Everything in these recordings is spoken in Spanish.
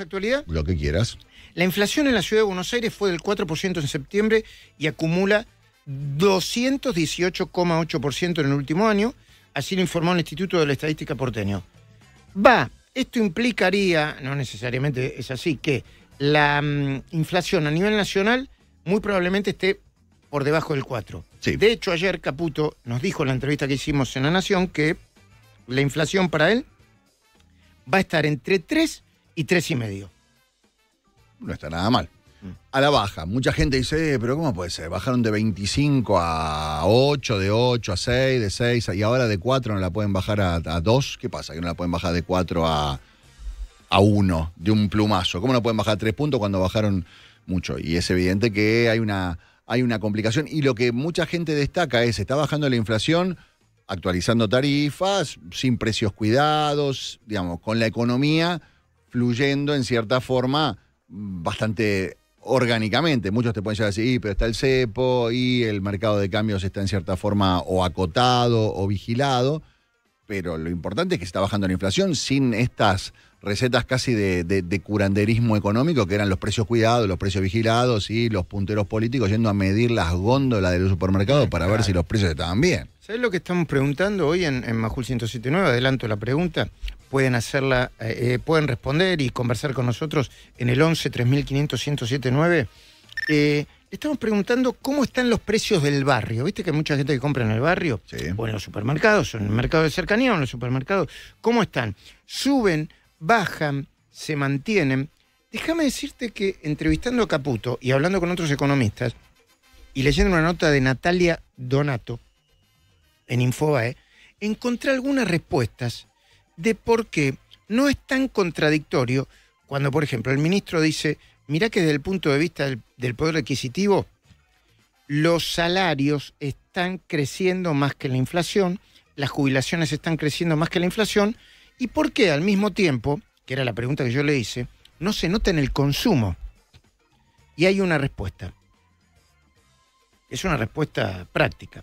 actualidad? Lo que quieras. La inflación en la ciudad de Buenos Aires fue del 4% en septiembre y acumula 218,8% en el último año, así lo informó el Instituto de la Estadística porteño. Va, esto implicaría, no necesariamente es así, que la mm, inflación a nivel nacional muy probablemente esté por debajo del 4. De hecho, ayer Caputo nos dijo en la entrevista que hicimos en La Nación que la inflación para él va a estar entre 3 y y medio. No está nada mal. Mm. A la baja, mucha gente dice, eh, pero ¿cómo puede ser? Bajaron de 25 a 8, de 8 a 6, de 6, y ahora de 4 no la pueden bajar a, a 2. ¿Qué pasa? Que no la pueden bajar de 4 a, a 1, de un plumazo. ¿Cómo no pueden bajar a 3 puntos cuando bajaron mucho? Y es evidente que hay una, hay una complicación. Y lo que mucha gente destaca es, está bajando la inflación, actualizando tarifas, sin precios cuidados, digamos, con la economía fluyendo en cierta forma mm, bastante orgánicamente. Muchos te pueden llegar a decir, pero está el cepo y el mercado de cambios está en cierta forma o acotado o vigilado. Pero lo importante es que está bajando la inflación sin estas recetas casi de, curanderismo económico, que eran los precios cuidados, los precios vigilados y los punteros políticos yendo a medir las góndolas del supermercado para ver si los precios estaban bien. ¿Sabes lo que estamos preguntando hoy en, en Majul 179? Adelanto la pregunta pueden hacerla, eh, eh, pueden responder y conversar con nosotros en el 11 3500 1079. estamos preguntando cómo están los precios del barrio. Viste que hay mucha gente que compra en el barrio, o en los supermercados, en el mercado de cercanía, o en los supermercados. ¿Cómo están? ¿Suben, bajan, se mantienen? Déjame decirte que entrevistando a Caputo y hablando con otros economistas, y leyendo una nota de Natalia Donato en Infobae, encontré algunas respuestas de por qué no es tan contradictorio cuando, por ejemplo, el ministro dice, mirá que desde el punto de vista del, poder adquisitivo, los salarios están creciendo más que la inflación, las jubilaciones están creciendo más que la inflación, y por qué al mismo tiempo, que era la pregunta que yo le hice, no se nota en el consumo. Y hay una respuesta. Es una respuesta práctica.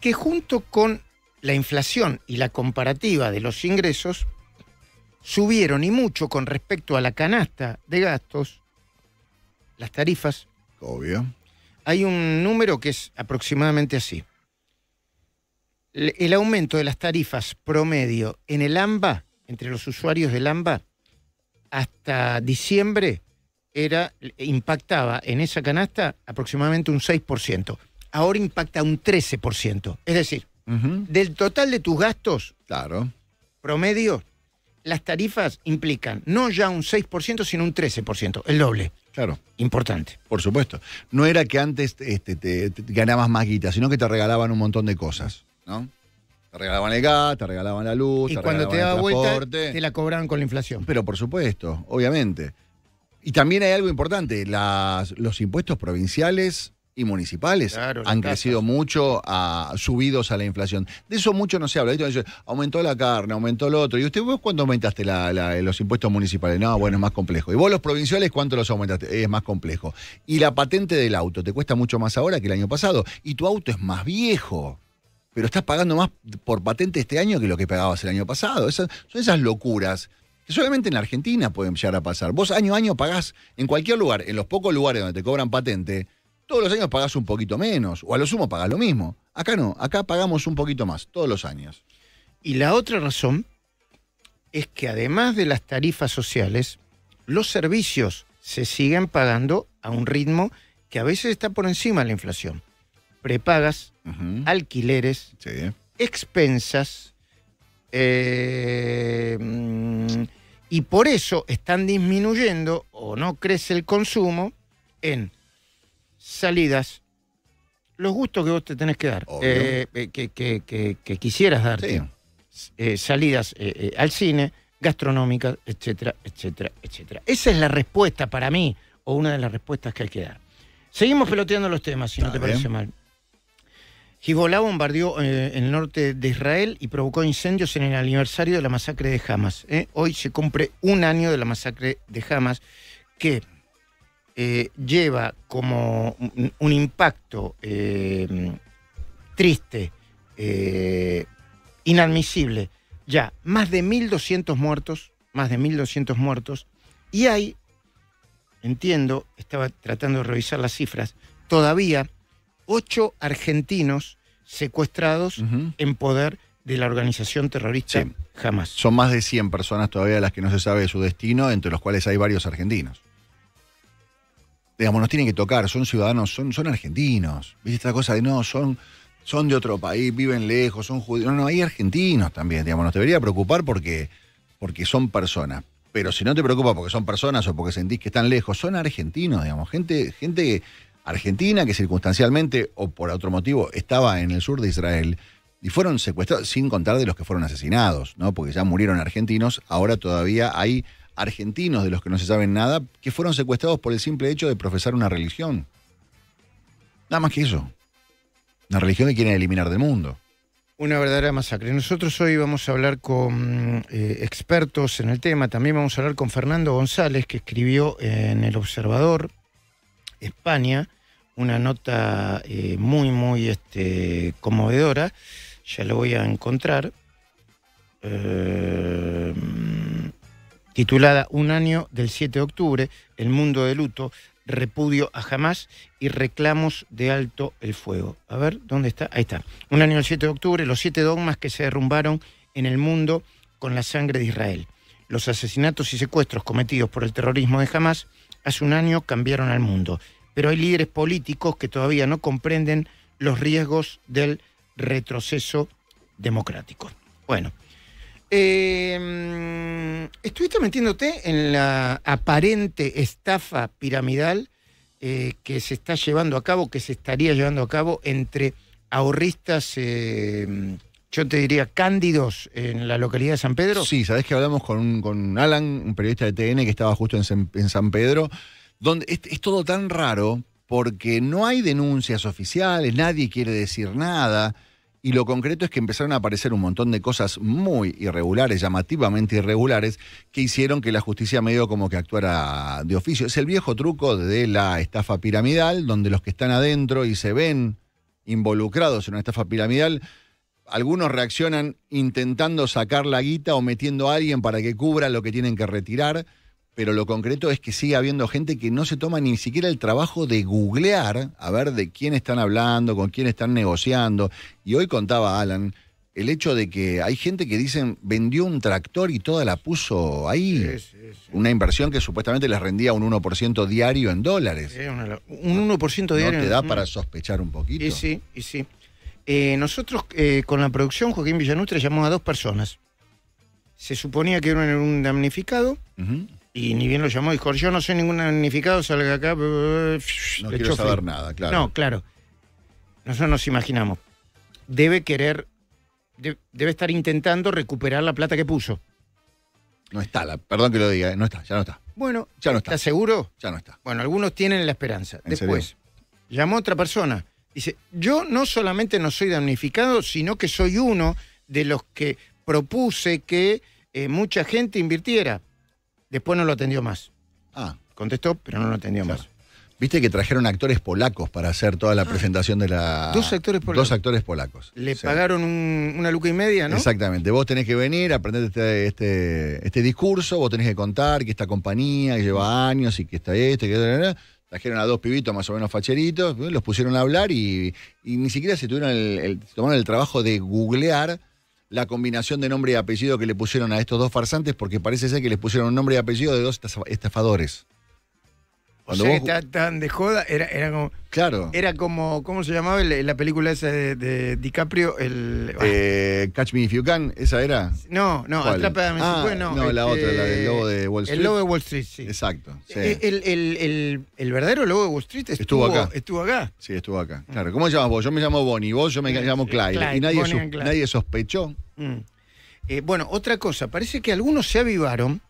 Que junto con la inflación y la comparativa de los ingresos subieron y mucho con respecto a la canasta de gastos, las tarifas. Obvio. Hay un número que es aproximadamente así. El aumento de las tarifas promedio en el AMBA, entre los usuarios del AMBA, hasta diciembre era, impactaba en esa canasta aproximadamente un 6%. Ahora impacta un 13%. Es decir, del total de tus gastos claro. promedio, las tarifas implican no ya un 6%, sino un 13%, el doble. Claro. Importante. Por supuesto. No era que antes este, te, ganabas más guita, sino que te regalaban un montón de cosas, ¿no? Te regalaban el gas, te regalaban la luz, y cuando te daba vuelta, te la cobraban con la inflación. Pero por supuesto, obviamente. Y también hay algo importante, las, los impuestos provinciales y municipales han crecido mucho, subidos a la inflación. De eso mucho no se habla. aumentó la carne, aumentó lo otro. ¿Y usted vos cuánto aumentaste los impuestos municipales? No, bueno, es más complejo. ¿Y vos los provinciales cuánto los aumentaste? Es más complejo. Y la patente del auto, ¿te cuesta mucho más ahora que el año pasado? Y tu auto es más viejo. Pero estás pagando más por patente este año que lo que pagabas el año pasado. Esas, son esas locuras que solamente en Argentina pueden llegar a pasar. Vos año a año pagás en cualquier lugar, en los pocos lugares donde te cobran patente, todos los años pagás un poquito menos, o a lo sumo pagás lo mismo. Acá no, acá pagamos un poquito más, todos los años. Y la otra razón es que además de las tarifas sociales, los servicios se siguen pagando a un ritmo que a veces está por encima de la inflación. Prepagas, alquileres, expensas, eh, mm, y por eso están disminuyendo o no crece el consumo en salidas, los gustos que vos te tenés que dar, eh, eh, que, quisieras darte, eh, salidas al cine, gastronómicas, etcétera, etcétera, etcétera. Esa es la respuesta para mí, o una de las respuestas que hay que dar. Seguimos peloteando los temas, si no te parece mal. Hezbollah bombardeó el norte de Israel y provocó incendios en el aniversario de la masacre de Hamas. Hoy se cumple un año de la masacre de Hamas, que eh, lleva como un impacto eh, triste, eh, inadmisible, ya más de 1.200 muertos, más de 1.200 muertos, y hay, entiendo, estaba tratando de revisar las cifras, todavía ocho argentinos secuestrados en poder de la organización terrorista jamás. Son más de 100 personas todavía las que no se sabe de su destino, entre los cuales hay varios argentinos digamos, nos tienen que tocar, son ciudadanos, son, son argentinos. ¿Viste esta cosa de no, son, son de otro país, viven lejos, son judíos? No, no, hay argentinos también, digamos, nos debería preocupar porque, porque son personas. Pero si no te preocupa porque son personas o porque sentís que están lejos, son argentinos, digamos, gente, gente argentina que circunstancialmente o por otro motivo estaba en el sur de Israel y fueron secuestrados, sin contar de los que fueron asesinados, ¿no? Porque ya murieron argentinos, ahora todavía hay argentinos de los que no se saben nada, que fueron secuestrados por el simple hecho de profesar una religión. Nada más que eso. Una religión que quieren eliminar del mundo. Una verdadera masacre. Nosotros hoy vamos a hablar con eh, expertos en el tema. También vamos a hablar con Fernando González, que escribió en El Observador, España, una nota eh, muy, muy este, conmovedora. Ya lo voy a encontrar. Eh, titulada Un año del 7 de octubre, El mundo de luto, repudio a jamás y reclamos de alto el fuego. A ver, ¿dónde está? Ahí está. Un año del 7 de octubre, los siete dogmas que se derrumbaron en el mundo con la sangre de Israel. Los asesinatos y secuestros cometidos por el terrorismo de Hamas hace un año cambiaron al mundo, pero hay líderes políticos que todavía no comprenden los riesgos del retroceso democrático. Bueno, eh, Estuviste metiéndote en la aparente estafa piramidal eh, que se está llevando a cabo, que se estaría llevando a cabo entre ahorristas, eh, yo te diría, cándidos en la localidad de San Pedro. Sí, sabes que hablamos con, Alan, un periodista de TN que estaba justo en, San, Pedro, donde es todo tan raro porque no hay denuncias oficiales, nadie quiere decir nada. Y lo concreto es que empezaron a aparecer un montón de cosas muy irregulares, llamativamente irregulares, que hicieron que la justicia medio como que actuara de oficio. Es el viejo truco de la estafa piramidal, donde los que están adentro y se ven involucrados en una estafa piramidal, algunos reaccionan intentando sacar la guita o metiendo a alguien para que cubra lo que tienen que retirar pero lo concreto es que sigue habiendo gente que no se toma ni siquiera el trabajo de googlear a ver de quién están hablando, con quién están negociando. Y hoy contaba Alan el hecho de que hay gente que dicen vendió un tractor y toda la puso ahí. Una inversión que supuestamente les rendía un 1% diario en dólares. un 1% diario. ¿No te da para sospechar un poquito? Y sí, y sí. Eh, nosotros eh, con la producción, Joaquín Villanutre llamó a dos personas. Se suponía que eran un damnificado. Y ni bien lo llamó, dijo, yo no soy ningún damnificado, salga acá. No quiero saber nada, claro. No, claro. Nosotros nos imaginamos. Debe querer, debe estar intentando recuperar la plata que puso. No está, perdón que lo diga, no está, ya no está. Bueno, ya no está. ¿Estás seguro? Ya no está. Bueno, algunos tienen la esperanza. Después, llamó a otra persona. Dice, yo no solamente no soy damnificado, sino que soy uno de los que propuse que eh, mucha gente invirtiera. Después no lo atendió más. Ah. Contestó, pero no lo atendió más. Viste que trajeron actores polacos para hacer toda la ah. presentación de la. Dos actores polacos. Dos actores polacos. Le pagaron una luca y media, ¿no? Exactamente. Vos tenés que venir, aprender este, este, este discurso, vos tenés que contar que esta compañía lleva años y que está este, que. Trajeron a dos pibitos más o menos facheritos, los pusieron a hablar y, ni siquiera se tuvieron el, tomaron el trabajo de googlear la combinación de nombre y apellido que le pusieron a estos dos farsantes, porque parece ser que les pusieron un nombre y apellido de dos estafadores o sea que tan de joda, era, era como. Claro. Era como. ¿Cómo se llamaba la película esa de, DiCaprio? El, eh, Catch Me If You Can, ¿esa era? No, no, Atrápame ah, si no. No, la este, otra, la del lobo de Wall Street. El lobo de Wall Street, sí. Exacto. E, el, el, el, verdadero lobo de Wall Street estuvo, acá. Estuvo acá. Sí, estuvo acá. Mm. Claro. ¿Cómo te llamas vos? Yo me llamo Bonnie, vos yo me llamo Clyde. y nadie, nadie sospechó. Mm. Eh, bueno, otra cosa. Parece que algunos se avivaron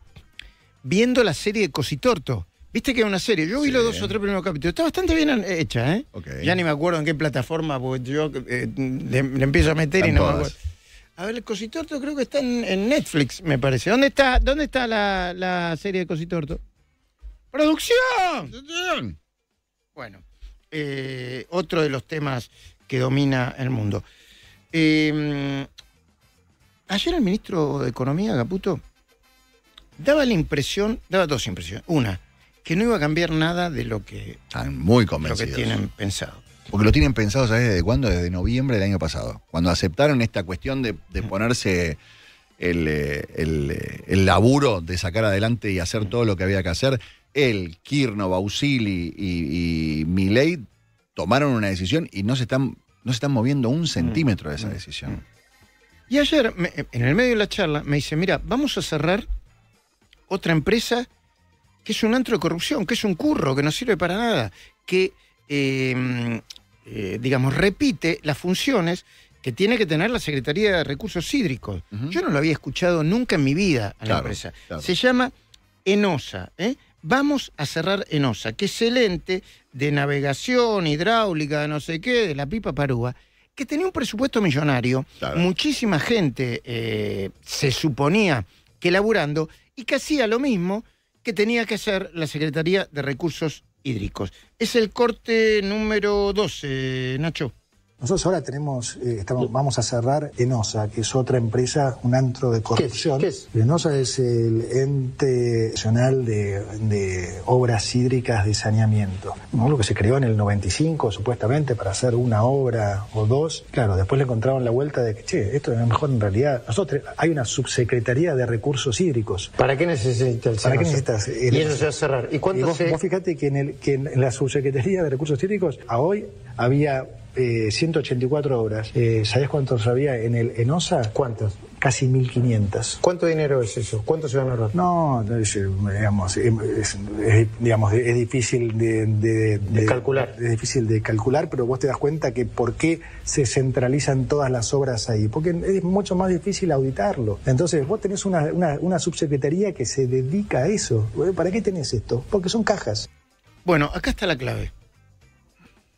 viendo la serie de Cositorto Viste que es una serie. Yo vi los dos o tres primeros capítulos. Está bastante bien hecha, ¿eh? Ya ni me acuerdo en qué plataforma, porque yo eh, le, empiezo a meter y no me acuerdo. A ver, el Cositorto creo que está en, Netflix, me parece. ¿Dónde está, dónde está la, serie de Cositorto? ¡Producción! Bueno, eh, otro de los temas que domina el mundo. Em, ayer el ministro de Economía, Caputo, daba la impresión, daba dos impresiones. Una, que no iba a cambiar nada de lo que, Están muy convencidos. Lo que tienen pensado. Porque lo tienen pensado, ¿sabes desde cuándo? Desde noviembre del año pasado. Cuando aceptaron esta cuestión de, mm. ponerse eh, eh, el, laburo de sacar adelante y hacer todo lo que había que hacer, él, Kirno, Bausili y, y tomaron una decisión y no se están, no se están moviendo un mm. centímetro de esa mm. decisión. Y ayer, en el medio de la charla, me dice, mira, vamos a cerrar otra empresa que es un antro de corrupción, que es un curro, que no sirve para nada, que, eh, eh, digamos, repite las funciones que tiene que tener la Secretaría de Recursos Hídricos. Yo no lo había escuchado nunca en mi vida a la empresa. Se llama ENOSA. ¿eh? Vamos a cerrar ENOSA, que es el ente de navegación hidráulica, no sé qué, de la pipa parúa, que tenía un presupuesto millonario, muchísima gente se suponía que laburando, y que hacía lo mismo que tenía que hacer la Secretaría de Recursos Hídricos. Es el corte número 12, Nacho. Nosotros ahora tenemos, eh, estamos, vamos a cerrar ENOSA, que es otra empresa, un antro de corrupción. ¿Qué es? ENOSA es el ente nacional de, obras hídricas de saneamiento, ¿no? lo que se creó en el 95 supuestamente para hacer una obra o dos. Claro, después le encontraron la vuelta de que, che, esto es mejor en realidad. Nosotros hay una subsecretaría de recursos hídricos. ¿Para qué necesita el ¿Para qué necesitas? Eh, y eso se va a cerrar. ¿Y cuánto se... fíjate que en, el, que en la subsecretaría de recursos hídricos a hoy había 184 eh, obras. Eh, ¿Sabés cuántos había en, el, en OSA? ¿Cuántos? Casi 1.500. ¿Cuánto dinero es eso? ¿Cuánto se van a ahorrar? No, eh, digamos, es, difícil de, calcular. Es difícil de calcular, pero vos te das cuenta que por qué se centralizan todas las obras ahí. Porque es mucho más difícil auditarlo. Entonces, vos tenés una, una, una subsecretaría que se dedica a eso. ¿Para qué tenés esto? Porque son cajas. Bueno, acá está la clave.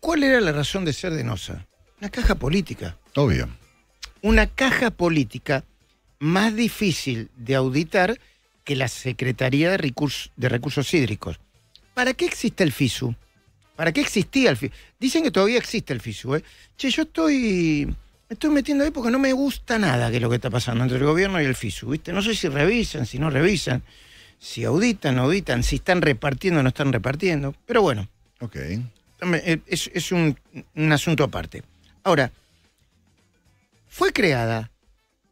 ¿Cuál era la razón de ser de Nosa? Una caja política. Obvio. Una caja política más difícil de auditar que la Secretaría de, Recursos, de Recursos Hídricos. ¿Para qué existe el FISU? ¿Para qué existía el FISU? Dicen que todavía existe el FISU. ¿eh? Che, yo estoy, me estoy metiendo ahí porque no me gusta nada que lo que está pasando entre el gobierno y el FISU. ¿viste? No sé si revisan, si no revisan, si auditan, auditan, si están repartiendo o no están repartiendo. Pero bueno. Ok. Eh, es, un, asunto aparte. Ahora, fue creada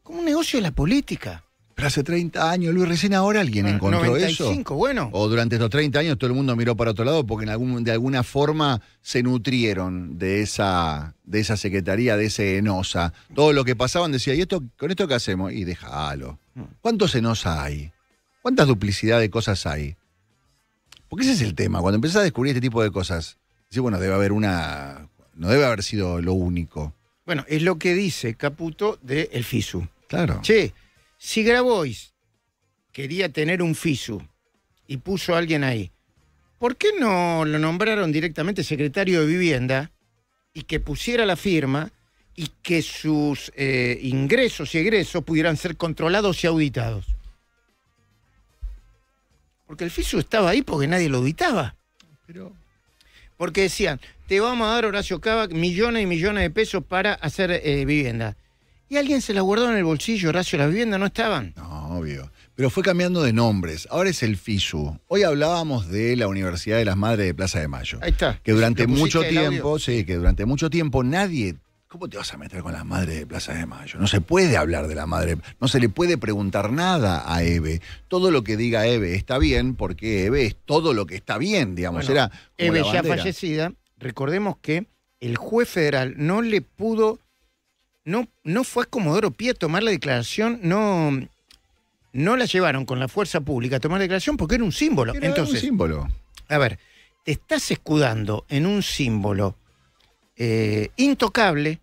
como un negocio de la política. Pero hace 30 años, Luis, recién ahora alguien ah, encontró 95, eso. bueno. O durante estos 30 años todo el mundo miró para otro lado porque en de alguna forma se nutrieron de esa, de esa secretaría, de ese ENOSA. Todo lo que pasaban decía, ¿y esto, con esto qué hacemos? Y déjalo. Mm. ¿Cuántos ENOSA hay? ¿Cuántas duplicidad de cosas hay? Porque ese es el tema. Cuando empezás a descubrir este tipo de cosas, Sí, bueno, debe haber una. No debe haber sido lo único. Bueno, es lo que dice Caputo de El FISU. Claro. Che, si Grabois quería tener un FISU y puso a alguien ahí, ¿por qué no lo nombraron directamente secretario de Vivienda y que pusiera la firma y que sus eh, ingresos y egresos pudieran ser controlados y auditados? Porque el FISU estaba ahí porque nadie lo auditaba. Pero porque decían, te vamos a dar Horacio Cabac millones y millones de pesos para hacer eh, vivienda. Y alguien se la guardó en el bolsillo, Horacio, las viviendas no estaban. No, obvio. Pero fue cambiando de nombres. Ahora es el FISU. Hoy hablábamos de la Universidad de las Madres de Plaza de Mayo. Ahí está. Que durante mucho tiempo, sí, que durante mucho tiempo nadie ¿Cómo te vas a meter con la madre de Plaza de Mayo? No se puede hablar de la madre, no se le puede preguntar nada a Eve. Todo lo que diga Eve está bien, porque Eve es todo lo que está bien, digamos. Era Eve ya fallecida, recordemos que el juez federal no le pudo, no, no fue a Comodoro Pía a tomar la declaración, no, no la llevaron con la fuerza pública a tomar la declaración porque era un símbolo. Era un símbolo. A ver, te estás escudando en un símbolo eh, intocable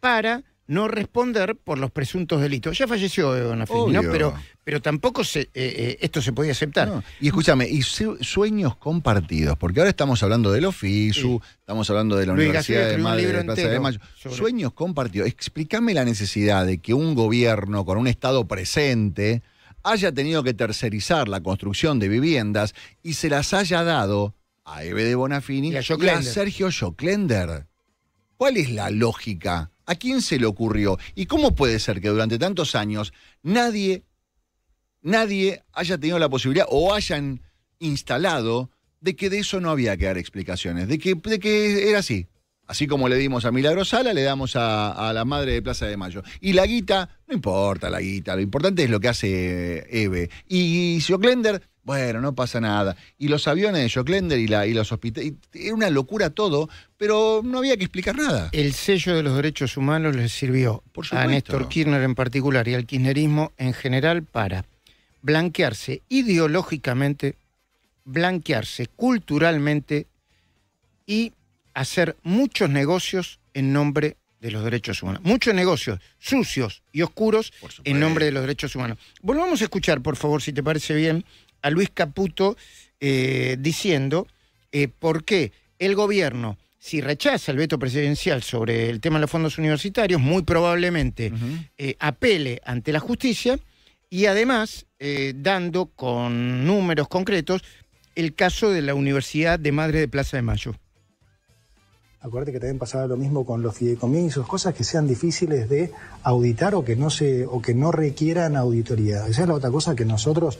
para no responder por los presuntos delitos. Ya falleció eh, Don Pero, pero tampoco eh, esto se podía aceptar. Y escúchame, y sueños compartidos, porque ahora estamos hablando del OFISU, estamos hablando de la Universidad de Madrid, de Sueños compartidos. Explícame la necesidad de que un gobierno con un Estado presente haya tenido que tercerizar la construcción de viviendas y se las haya dado a Eve de Bonafini y a, Sergio Joclender. ¿Cuál es la lógica? ¿A quién se le ocurrió? ¿Y cómo puede ser que durante tantos años nadie, nadie haya tenido la posibilidad o hayan instalado de que de eso no había que dar explicaciones, de que, que era así? Así como le dimos a Milagrosala, le damos a, la madre de Plaza de Mayo. Y la guita, no importa la guita, lo importante es lo que hace Eve. Y Schocklender. Bueno, no pasa nada. Y los aviones de Joclender y, y los hospitales. Era una locura todo, pero no había que explicar nada. El sello de los derechos humanos les sirvió a Néstor Kirchner en particular y al kirchnerismo en general para blanquearse ideológicamente, blanquearse culturalmente y hacer muchos negocios en nombre de los derechos humanos. Muchos negocios sucios y oscuros en nombre de los derechos humanos. Volvamos a escuchar, por favor, si te parece bien, a Luis Caputo eh, diciendo eh, por qué el gobierno, si rechaza el veto presidencial sobre el tema de los fondos universitarios, muy probablemente eh, apele ante la justicia y además dando con números concretos el caso de la Universidad de Madre de Plaza de Mayo. Acuérdate que también pasaba lo mismo con los fideicomisos, cosas que sean difíciles de auditar o que no se o que no requieran auditoría. Esa es la otra cosa que nosotros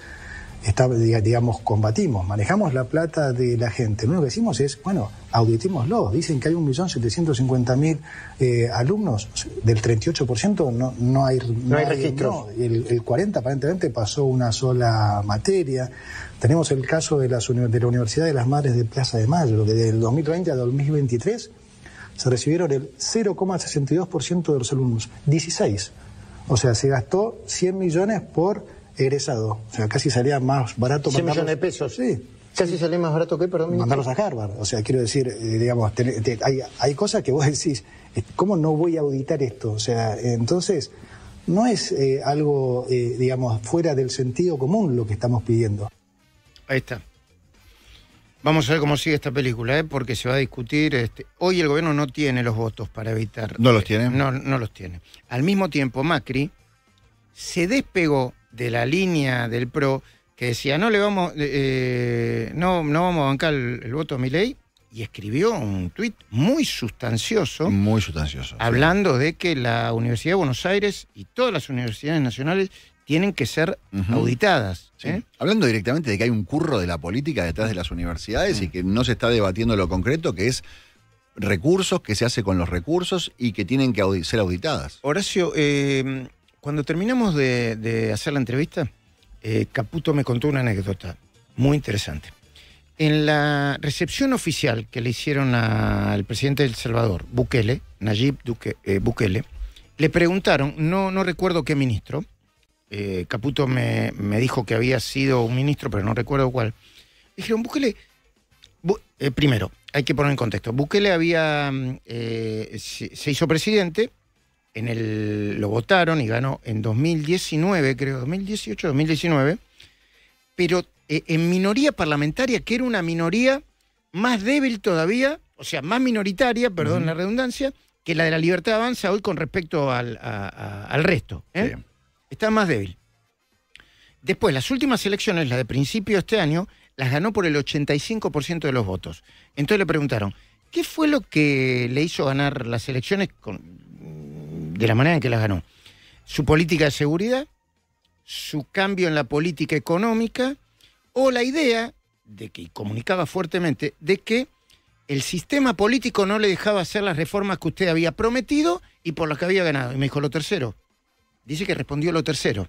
está, digamos, combatimos, manejamos la plata de la gente. Lo único que decimos es, bueno, auditémoslo. Dicen que hay un 1.750.000 eh, alumnos, del 38% no, no hay, no, no hay registro... El, el, 40% aparentemente pasó una sola materia. Tenemos el caso de, las, de la Universidad de las Madres de Plaza de Mayo, que del 2020 al 2023 se recibieron el 0,62% de los alumnos, 16. O sea, se gastó 100 millones por egresado. O sea, casi salía más barato. 100 millones de pesos. Sí. Casi salía más barato que, Mandarlos a Harvard. O sea, quiero decir, eh, digamos, hay, cosas que vos decís, eh, ¿cómo no voy a auditar esto? O sea, entonces, no es eh, algo, digamos, fuera del sentido común lo que estamos pidiendo. Ahí está. Vamos a ver cómo sigue esta película, ¿eh? porque se va a discutir. Este, hoy el gobierno no tiene los votos para evitar. ¿No los tiene? no los tiene. Al mismo tiempo, Macri se despegó de la línea del PRO que decía, no le vamos, eh, eh, no, no vamos a bancar el, voto a mi ley, y escribió un tuit muy sustancioso. Muy sustancioso. Hablando de que la Universidad de Buenos Aires y todas las universidades nacionales tienen que ser auditadas. ¿eh? Hablando directamente de que hay un curro de la política detrás de las universidades y que no se está debatiendo lo concreto, que es recursos, que se hace con los recursos y que tienen que ser auditadas. Horacio, eh, cuando terminamos de, hacer la entrevista, eh, Caputo me contó una anécdota muy interesante. En la recepción oficial que le hicieron al presidente de Salvador, Bukele, Nayib Duque, eh, Bukele, le preguntaron, no, recuerdo qué ministro, eh, Caputo me, dijo que había sido un ministro, pero no recuerdo cuál. Dijeron, Bukele, primero, hay que poner en contexto, Bukele había, mm, se, hizo presidente el, lo votaron y ganó en 2019, creo, 2018, 2019, pero eh, en minoría parlamentaria, que era una minoría más débil todavía, o sea, más minoritaria, perdón la redundancia, que la de la libertad avanza hoy con respecto al, resto. ¿eh? Está más débil. Después, las últimas elecciones, la de principio de este año, las ganó por el 85% de los votos. Entonces le preguntaron, ¿qué fue lo que le hizo ganar las elecciones con de la manera en que las ganó. Su política de seguridad, su cambio en la política económica o la idea de que, y comunicaba fuertemente, de que el sistema político no le dejaba hacer las reformas que usted había prometido y por las que había ganado. Y me dijo lo tercero. Dice que respondió lo tercero.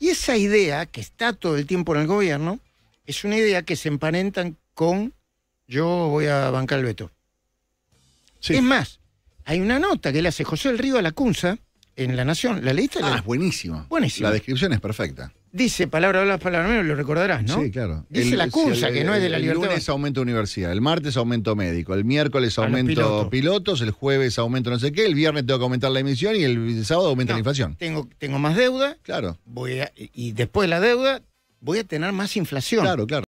Y esa idea que está todo el tiempo en el gobierno es una idea que se emparentan con yo voy a bancar el veto. Es más, hay una nota que le hace José El Río a la Cunza en La Nación. ¿La leíste? Ah, es buenísima. Buenísima. La descripción es perfecta. Dice, palabra habla, palabra menos, lo recordarás, ¿no? Sí, claro. Dice la Cunza, que no es de la libertad. El lunes aumento universidad, el martes aumento médico, el miércoles aumento pilotos, el jueves aumento no sé qué, el viernes tengo que aumentar la emisión y el sábado aumenta la inflación. Tengo, tengo más deuda. Claro. Voy y después de la deuda voy a tener más inflación. Claro, claro.